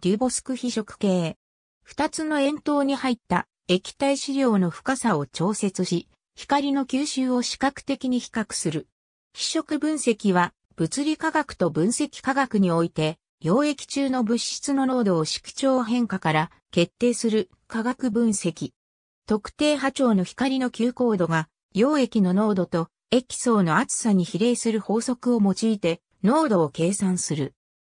デュボスク非色系。二つの円筒に入った液体資料の深さを調節し、光の吸収を視覚的に比較する。非色分析は物理科学と分析科学において、溶液中の物質の濃度を色調変化から決定する化学分析。特定波長の光の急高度が溶液の濃度と液層の厚さに比例する法則を用いて濃度を計算する。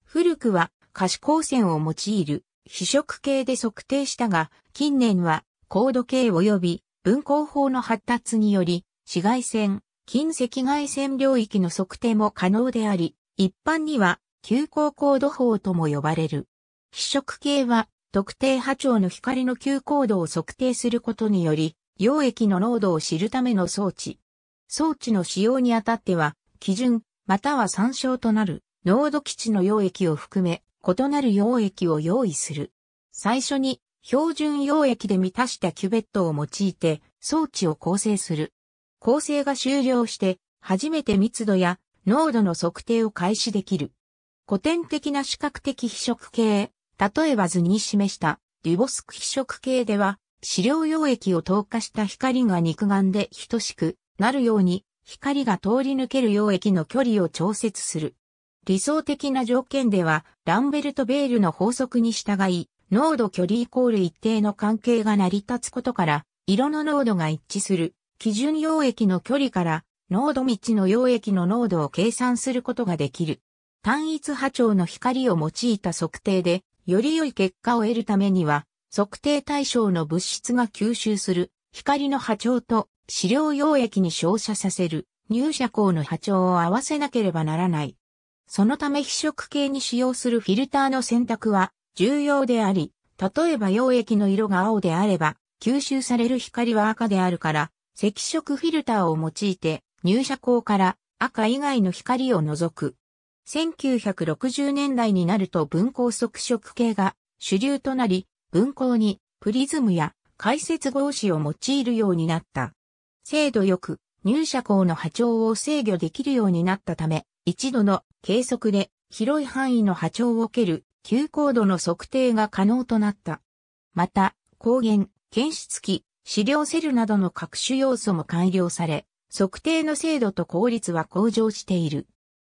古くは可視光線を用いる非色系で測定したが、近年は高度計及び分光法の発達により、紫外線、近赤外線領域の測定も可能であり、一般には、急光高度法とも呼ばれる。非色系は、特定波長の光の急高度を測定することにより、溶液の濃度を知るための装置。装置の使用にあたっては、基準、または参照となる、濃度基地の溶液を含め、異なる溶液を用意する。最初に標準溶液で満たしたキュベットを用いて装置を構成する。構成が終了して初めて密度や濃度の測定を開始できる。古典的な視覚的非色系、例えば図に示したデュボスク非色系では、資料溶液を透過した光が肉眼で等しくなるように光が通り抜ける溶液の距離を調節する。理想的な条件では、ランベルト・ベールの法則に従い、濃度距離イコール一定の関係が成り立つことから、色の濃度が一致する、基準溶液の距離から、濃度道の溶液の濃度を計算することができる。単一波長の光を用いた測定で、より良い結果を得るためには、測定対象の物質が吸収する光の波長と資料溶液に照射させる入射光の波長を合わせなければならない。そのため非色系に使用するフィルターの選択は重要であり、例えば溶液の色が青であれば、吸収される光は赤であるから、赤色フィルターを用いて入射光から赤以外の光を除く。1960年代になると分光測色系が主流となり、分光にプリズムや解説合子を用いるようになった。精度よく入射光の波長を制御できるようになったため、一度の計測で広い範囲の波長を受ける急高度の測定が可能となった。また、光源、検出器、資料セルなどの各種要素も改良され、測定の精度と効率は向上している。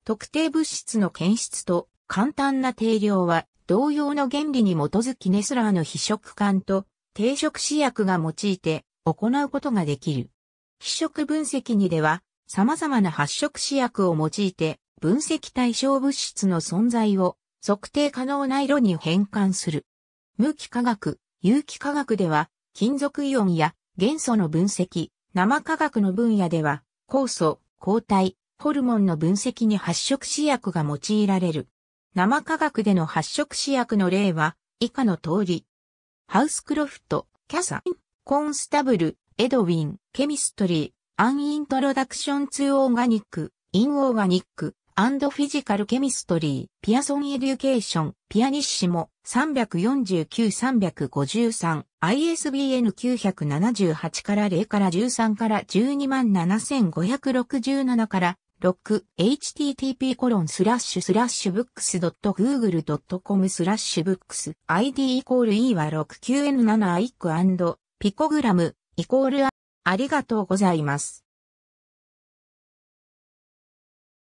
特定物質の検出と簡単な定量は同様の原理に基づきネスラーの非食感と定食試薬が用いて行うことができる。非食分析にでは様々な発色試薬を用いて分析対象物質の存在を測定可能な色に変換する。無機化学、有機化学では、金属イオンや元素の分析、生化学の分野では、酵素、抗体、ホルモンの分析に発色試薬が用いられる。生化学での発色試薬の例は、以下の通り。ハウスクロフト、キャサン、コンスタブル、エドウィン、ケミストリー、アンイントロダクションツーオーガニック、インオーガニック、フィジカルケミストリー、ピアソンエデュケーション、ピアニッシモ、349-353、ISBN 978から0から13から127,567から6、http コロンスラッシュスラッシュブックス .google.com スラッシュブックス ID イコール E は 69N7 アイックピコグラムイコールありがとうございます。